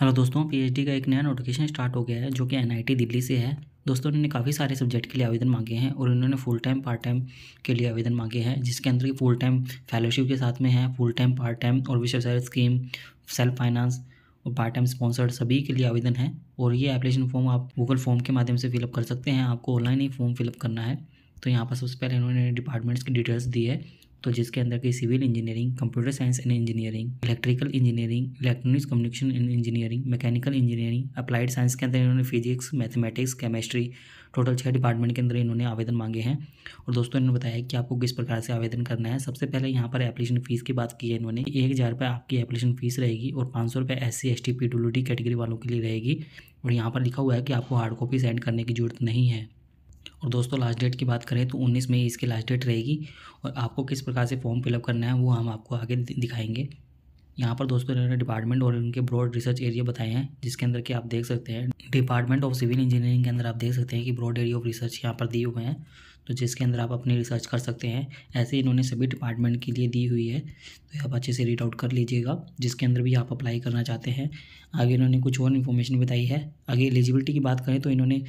hello दोस्तों PhD का एक नया नोटिफिकेशन स्टार्ट हो गया है जो कि एनआईटी दिल्ली से है दोस्तों इन्होंने काफ़ी सारे सब्जेक्ट के लिए आवेदन मांगे हैं और इन्होंने फुल टाइम पार्ट टाइम के लिए आवेदन मांगे हैं जिसके अंदर की फुल टाइम फेलोशिप के साथ में है फुल टाइम पार्ट टाइम और विश्वसायर स्कीम सेल्फ फाइनेंस और पार्ट टाइम स्पॉन्सर्ड सभी के लिए आवेदन है और ये एप्लीकेशन फॉर्म आप गूगल फॉर्म के माध्यम से फिलअप कर सकते हैं आपको ऑनलाइन ही फॉर्म फिलअप करना है तो यहाँ पर सबसे पहले इन्होंने डिपार्टमेंट्स की डिटेल्स दी है तो जिसके अंदर की civil engineering computer science and engineering electrical engineering electronics communication and engineering mechanical engineering applied science के अंदर इन्होंने फिजिक्स मैथमेटिक्स केमिस्ट्री टोटल छः डिपार्टमेंट के अंदर इन्होंने आवेदन मांगे हैं और दोस्तों इन्होंने बताया कि आपको किस प्रकार से आवेदन करना है सबसे पहले यहाँ पर एप्लीकेशन फ़ीस की बात की है इन्होंने एक हज़ार रुपये आपकी एप्लीकेशन फ़ीस रहेगी और पाँच सौ रुपये S C S T P W D category वालों के लिए रहेगी और यहाँ पर लिखा हुआ है कि आपको हार्ड कॉपी सेंड करने की जरूरत नहीं है और दोस्तों लास्ट डेट की बात करें तो 19 मई इसकी लास्ट डेट रहेगी और आपको किस प्रकार से फॉर्म फिलअप करना है वो हम आपको आगे दिखाएंगे यहाँ पर दोस्तों इन्होंने डिपार्टमेंट और इनके ब्रॉड रिसर्च एरिया बताए हैं जिसके अंदर कि आप देख सकते हैं डिपार्टमेंट ऑफ सिविल इंजीनियरिंग के अंदर आप देख सकते हैं कि ब्रॉड एरिया ऑफ रिसर्च यहाँ पर दिए हुए हैं तो जिसके अंदर आप अपनी रिसर्च कर सकते हैं ऐसे इन्होंने सभी डिपार्टमेंट के लिए दी हुई है तो आप अच्छे से रीड आउट कर लीजिएगा जिसके अंदर भी आप अप्लाई करना चाहते हैं आगे इन्होंने कुछ और इन्फॉर्मेशन बताई है आगे एलिजिबिलिटी की बात करें तो इन्होंने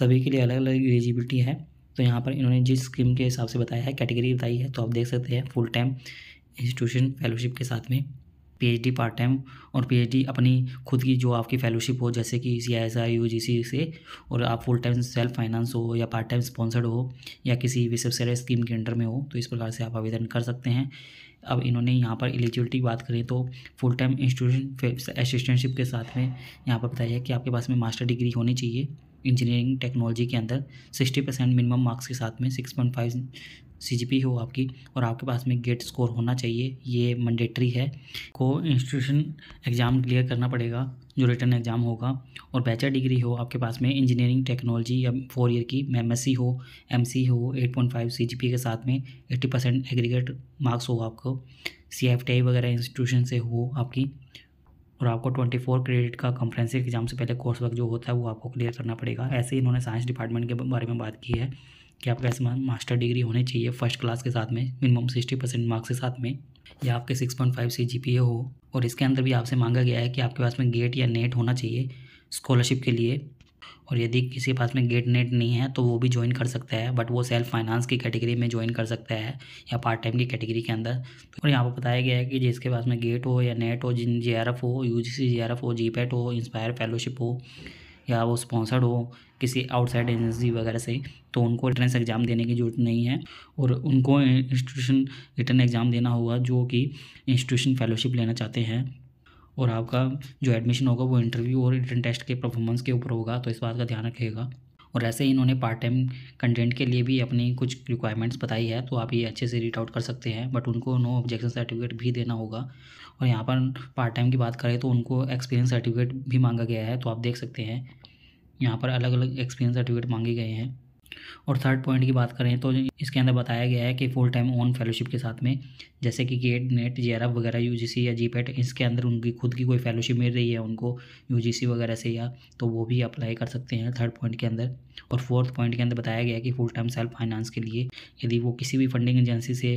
सभी के लिए अलग अलग एलिजिबिलिटी है तो यहाँ पर इन्होंने जिस स्कीम के हिसाब से बताया है कैटेगरी बताई है तो आप देख सकते हैं फुल टाइम इंस्टीट्यूशन फेलोशिप के साथ में पीएचडी पार्ट टाइम और पीएचडी अपनी खुद की जो आपकी फेलोशिप हो जैसे कि सी आई एस आई यू जी सी से और आप फुल टाइम सेल्फ फाइनेंस हो या पार्ट टाइम स्पॉन्सर्ड हो या किसी विश्वविद्यालय स्कीम के अंडर में हो तो इस प्रकार से आप आवेदन कर सकते हैं अब इन्होंने यहाँ पर एलिजिबिलिटी बात करें तो फुल टाइम इंस्टीट्यूशन असिस्टेंटशिप के साथ में यहाँ पर बताया कि आपके पास में मास्टर डिग्री होनी चाहिए इंजीनियरिंग टेक्नोलॉजी के अंदर सिक्सटी परसेंट मिनिमम मार्क्स के साथ में सिक्स पॉइंट फाइव सी हो आपकी और आपके पास में गेट स्कोर होना चाहिए ये मैंडेटरी है को इंस्टीट्यूशन एग्ज़ाम क्लियर करना पड़ेगा जो रिटर्न एग्ज़ाम होगा और बैचलर डिग्री हो आपके पास में इंजीनियरिंग टेक्नोलॉजी या फोर ईयर की एम हो एम हो 8.5 सीजीपीए के साथ में 80 परसेंट एग्रीगेट मार्क्स हो आपको सी एफ वगैरह इंस्टीट्यूशन से हो आपकी और आपको 24 क्रेडिट का कॉम्प्रेंसिव एग्जाम से पहले कोर्स वर्क जो होता है वो आपको क्लियर करना पड़ेगा ऐसे ही इन्होंने साइंस डिपार्टमेंट के बारे में बात की है कि आपका ऐसे मास्टर डिग्री होने चाहिए फर्स्ट क्लास के साथ में मिनिमम सिक्सटी परसेंट मार्क्स के साथ में या आपके सिक्स पॉइंट फाइव से जी हो और इसके अंदर भी आपसे मांगा गया है कि आपके पास में गेट या नेट होना चाहिए स्कॉलरशिप के लिए और यदि किसी के पास में गेट नेट नहीं है तो वो भी ज्वाइन कर सकता है बट वो सेल्फ फाइनेंस की कैटेगरी में ज्वाइन कर सकता है या पार्ट टाइम की कैटेगरी के अंदर और यहाँ पर बताया गया है कि जिसके पास में गेट हो या नेट हो जिन जे हो यू जी हो जी हो इंस्पायर फेलोशिप हो या वो स्पॉन्सर्ड हो किसी आउटसाइड एजेंसी वगैरह से तो उनको रिटर्न एग्ज़ाम देने की ज़रूरत नहीं है और उनको इंस्टीट्यूशन रिटर्न एग्ज़ाम देना होगा जो कि इंस्टीट्यूशन फेलोशिप लेना चाहते हैं और आपका जो एडमिशन होगा वो इंटरव्यू और रिटर्न टेस्ट के परफॉर्मेंस के ऊपर होगा तो इस बात का ध्यान रखिएगा और ऐसे ही इन्होंने पार्ट टाइम कंटेंट के लिए भी अपनी कुछ रिक्वायरमेंट्स बताई है तो आप ये अच्छे से रीड आउट कर सकते हैं बट उनको नो ऑब्जेक्शन सर्टिफिकेट भी देना होगा और यहाँ पर पार्ट टाइम की बात करें तो उनको एक्सपीरियंस सर्टिफिकेट भी मांगा गया है तो आप देख सकते हैं यहाँ पर अलग अलग एक्सपीरियंस सर्टिफिकेट मांगे गए हैं और थर्ड पॉइंट की बात करें तो इसके अंदर बताया गया है कि फुल टाइम ऑन फेलोशिप के साथ में जैसे कि गेट नेट जे वगैरह यू या जी इसके अंदर उनकी खुद की कोई फेलोशिप मिल रही है उनको यू वगैरह से या तो वो भी अप्लाई कर सकते हैं थर्ड पॉइंट के अंदर और फोर्थ पॉइंट के अंदर बताया गया है कि फुल टाइम सेल्फ फाइनेंस के लिए यदि वो किसी भी फंडिंग एजेंसी से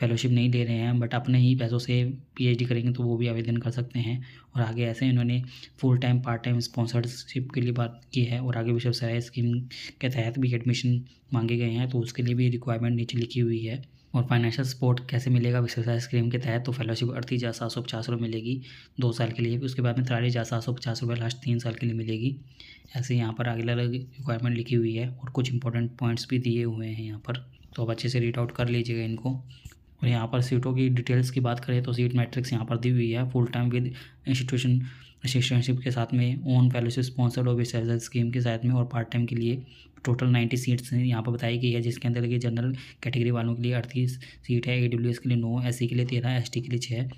फेलोशिप नहीं ले रहे हैं बट अपने ही पैसों से पीएचडी करेंगे तो वो भी आवेदन कर सकते हैं और आगे ऐसे इन्होंने full time part time sponsorship के लिए बात की है और आगे विश्व सराय स्कीम के तहत भी एडमिशन मांगे गए हैं तो उसके लिए भी रिक्वायरमेंट नीचे लिखी हुई है और फाइनेंशियल सपोर्ट कैसे मिलेगा विशेषता स्कीम के तहत तो फेलोशिप अड़तीस हज़ार सात सौ पचास रुपये मिलेगी दो साल के लिए उसके बाद में तिरालीस हज़ार सात सौ पचास रुपये लास्ट तीन साल के लिए मिलेगी ऐसे यहाँ पर अलग अलग रिक्वायरमेंट लिखी हुई है और कुछ इंपॉर्टेंट पॉइंट्स भी दिए हुए हैं यहाँ पर तो अब अच्छे से रीड आउट कर लीजिएगा इनको और यहाँ पर सीटों की डिटेल्स की बात करें तो सीट मैट्रिक्स यहाँ पर दी हुई है full time with institution assistantship के साथ में ओन फेलोशिप स्पॉन्सर्ड और विशेष स्कीम के साथ में और पार्ट टाइम के लिए टोटल नाइन्टी सीट्स यहाँ पर बताई गई है जिसके अंदर की जनरल कैटेगरी वालों के लिए अड़तीस सीट है ए के लिए नौ एस के लिए तेरह एस के लिए छः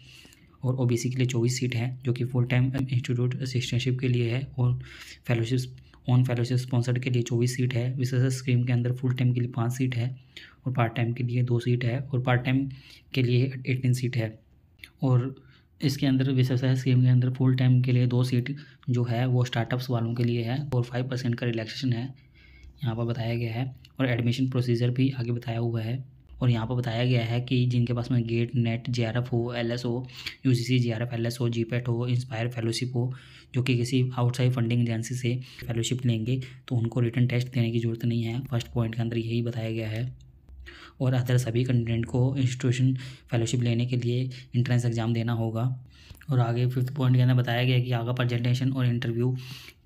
और ओ के लिए चौबीस सीट है जो कि फुल टाइम इंस्टीट्यूट असिस्टेंटशिप के लिए है और फेलोशिप ऑन फेलोशिप स्पॉन्सर्ड के लिए चौबीस सीट है विशेष स्कीम के अंदर फुल टाइम के लिए पाँच सीट है और पार्ट टाइम के लिए दो सीट है और पार्ट टाइम के लिए एटीन सीट है और इसके अंदर विशेषाय स्कीम के अंदर फुल टाइम के लिए दो सीट जो है वो स्टार्टअप्स वालों के लिए है और फाइव परसेंट का रिलैक्सेशन है यहाँ पर बताया गया है और एडमिशन प्रोसीजर भी आगे बताया हुआ है और यहाँ पर बताया गया है कि जिनके पास में गेट नेट जे हो एल एस e हो U C C J R F L S हो जी पैट हो इंस्पायर फेलोशिप हो जो कि किसी आउटसाइड फंडिंग एजेंसी से फेलोशिप लेंगे तो उनको रिटर्न टेस्ट देने की ज़रूरत नहीं है फर्स्ट पॉइंट के अंदर यही बताया गया है और अदर सभी कंटेंट को इंस्टीट्यूशन फेलोशिप लेने के लिए इंट्रेंस एग्ज़ाम देना होगा और आगे फिफ्थ पॉइंट के अंदर बताया गया कि आगे प्रेजेंटेशन और इंटरव्यू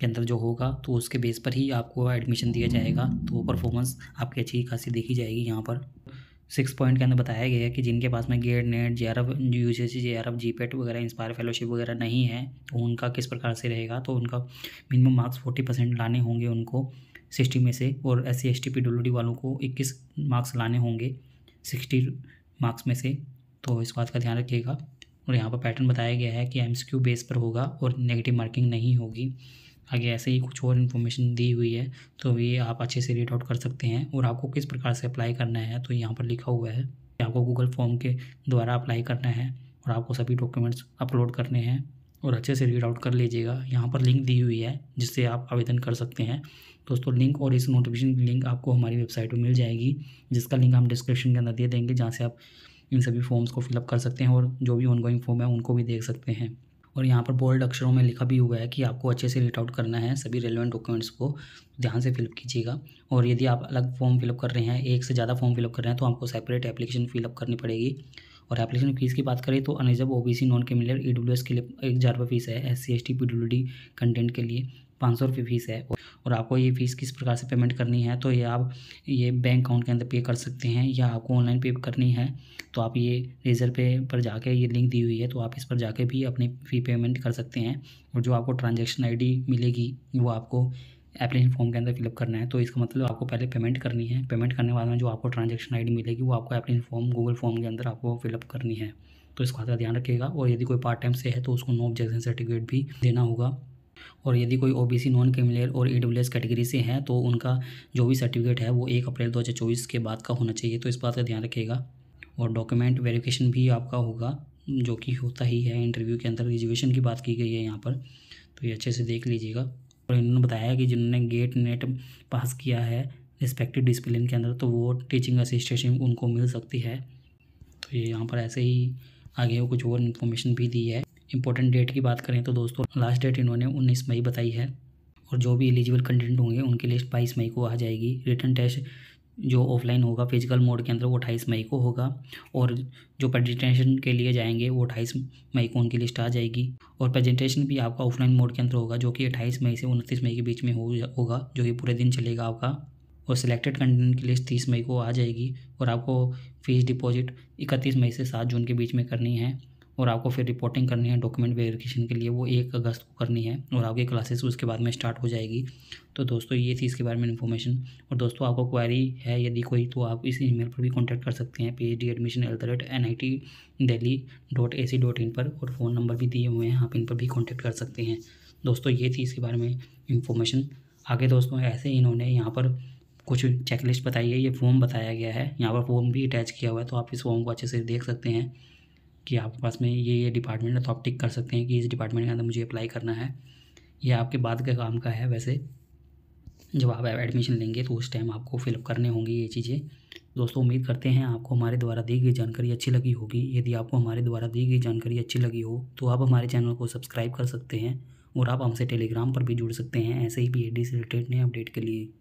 के अंदर जो होगा तो उसके बेस पर ही आपको एडमिशन दिया जाएगा तो परफॉर्मेंस आपकी अच्छी खासी देखी जाएगी यहाँ पर सिक्स पॉइंट के अंदर बताया गया है कि जिनके पास में GATE NET J R F U C C J R F GPAT वगैरह इंस्पायर फेलोशिप वगैरह नहीं है तो उनका किस प्रकार से रहेगा तो उनका मिनिमम मार्क्स फोर्टी परसेंट लाने होंगे उनको सिक्सटी में से और S C S T P W D वालों को इक्कीस मार्क्स लाने होंगे सिक्सटी मार्क्स में से तो इस बात का ध्यान रखिएगा और यहाँ पर पैटर्न बताया गया है कि एम सी क्यू बेस पर होगा और नेगेटिव मार्किंग नहीं होगी आगे ऐसे ही कुछ और इन्फॉर्मेशन दी हुई है तो ये आप अच्छे से रीड आउट कर सकते हैं और आपको किस प्रकार से अप्लाई करना है तो यहाँ पर लिखा हुआ है कि आपको गूगल फॉर्म के द्वारा अप्लाई करना है और आपको सभी डॉक्यूमेंट्स अपलोड करने हैं और अच्छे से रीड आउट कर लीजिएगा यहाँ पर लिंक दी हुई है जिससे आप आवेदन कर सकते हैं दोस्तों लिंक और इस नोटिफिकेशन की लिंक आपको हमारी वेबसाइट पर मिल जाएगी जिसका लिंक हम डिस्क्रिप्शन के अंदर दे देंगे जहाँ से आप इन सभी फॉर्म्स को फिलअप कर सकते हैं और जो भी ऑनगोइंग फॉर्म है उनको भी देख सकते हैं और यहाँ पर बोल्ड अक्षरों में लिखा भी हुआ है कि आपको अच्छे से रीट आउट करना है सभी रेलिवेंट डॉक्यूमेंट्स को ध्यान से फिलअप कीजिएगा और यदि आप अलग फॉर्म फिलअप कर रहे हैं एक से ज़्यादा फॉर्म फिलअप कर रहे हैं तो आपको सेपरेट एप्लीकेशन फिलअप करनी पड़ेगी और एप्लीकेशन फ़ीस की बात करें तो अनिजब ओबीसी नॉन क्रिमिनल ई के लिए एक हज़ार रुपये फीस है S C S T P W D content के लिए पाँच सौ रुपये फ़ीस है और आपको ये फ़ीस किस प्रकार से पेमेंट करनी है तो ये आप ये बैंक अकाउंट के अंदर पे कर सकते हैं या आपको ऑनलाइन पे करनी है तो आप ये रेजर पे पर जाके ये लिंक दी हुई है तो आप इस पर जाके भी अपनी फ़ी पेमेंट कर सकते हैं और जो आपको ट्रांजेक्शन आई मिलेगी वो आपको एप्लीकेशन फॉर्म के अंदर फिलअप करना है तो इसका मतलब आपको पहले पेमेंट करनी है पेमेंट करने बाद में जो आपको ट्रांजेक्शन आई मिलेगी वो आपको एप्लीकेशन फॉर्म गूगल फॉर्म के अंदर आपको फिलअप करनी है तो इसका ध्यान रखिएगा और यदि कोई पार्ट टाइम से है तो उसको नो ऑब्जेक्शन सर्टिफिकेट भी देना होगा और यदि कोई ओबीसी नॉन क्रिमिनल और ईडब्ल्यूएस कैटेगरी से हैं तो उनका जो भी सर्टिफिकेट है वो एक अप्रैल 2024 के बाद का होना चाहिए तो इस बात का ध्यान रखिएगा और डॉक्यूमेंट वेरिफिकेशन भी आपका होगा जो कि होता ही है इंटरव्यू के अंदर रिजर्वेशन की बात की गई है यहाँ पर तो ये अच्छे से देख लीजिएगा और इन्होंने बताया कि जिन्होंने गेट नेट पास किया है रिस्पेक्टिव डिसिप्लिन के अंदर तो वो टीचिंग असिस्टेशन उनको मिल सकती है तो ये यहाँ पर ऐसे ही आगे कुछ और इन्फॉर्मेशन भी दी है इंपॉर्टेंट डेट की बात करें तो दोस्तों लास्ट डेट इन्होंने उन्नीस मई बताई है और जो भी एलिजिबल कंटेंट होंगे उनकी लिस्ट बाईस मई को आ जाएगी रिटर्न टेस्ट जो ऑफलाइन होगा फिजिकल मोड के अंदर वो अट्ठाईस मई को होगा और जो प्रेजेंटेशन के लिए जाएंगे वो अट्ठाईस मई को उनकी लिस्ट आ जाएगी और प्रेजेंटेशन भी आपका ऑफलाइन मोड के अंदर होगा जो कि अट्ठाईस मई से उनतीस मई के बीच में हो होगा जो कि पूरे दिन चलेगा आपका और सिलेक्टेड कंटेंट की लिस्ट तीस मई को आ जाएगी और आपको फीस डिपॉजिट इकतीस मई से सात जून के बीच में करनी है और आपको फिर रिपोर्टिंग करनी है डॉक्यूमेंट वेरिफिकेशन के लिए वो एक अगस्त को करनी है और आपकी क्लासेस उसके बाद में स्टार्ट हो जाएगी तो दोस्तों ये थी इसके बारे में इन्फॉर्मेशन और दोस्तों आपको क्वारी है यदि कोई तो आप इस ईमेल पर भी कॉन्टैक्ट कर सकते हैं P H D admission at the rate N I T Delhi dot A C dot in पर और फ़ोन नंबर भी दिए हुए हैं आप इन पर भी कॉन्टैक्ट कर सकते हैं दोस्तों ये थी इसके बारे में इन्फॉर्मेशन आगे दोस्तों ऐसे इन्होंने यहाँ पर कुछ चेकलिस्ट बताई है ये फॉर्म बताया गया है यहाँ पर फॉर्म भी अटैच किया हुआ है तो आप इस फॉर्म को अच्छे से देख सकते हैं कि आपके पास में ये ये डिपार्टमेंट है तो आप टिक कर सकते हैं कि इस डिपार्टमेंट के अंदर मुझे अप्लाई करना है ये आपके बाद के काम का है वैसे जब आप एडमिशन लेंगे तो उस टाइम आपको फिलअप करने होंगे ये चीज़ें दोस्तों उम्मीद करते हैं आपको हमारे द्वारा दी गई जानकारी अच्छी लगी होगी यदि आपको हमारे द्वारा दी गई जानकारी अच्छी लगी हो तो आप हमारे चैनल को सब्सक्राइब कर सकते हैं और आप हमसे टेलीग्राम पर भी जुड़ सकते हैं ऐसे ही पी से रिलेटेड नए अपडेट के लिए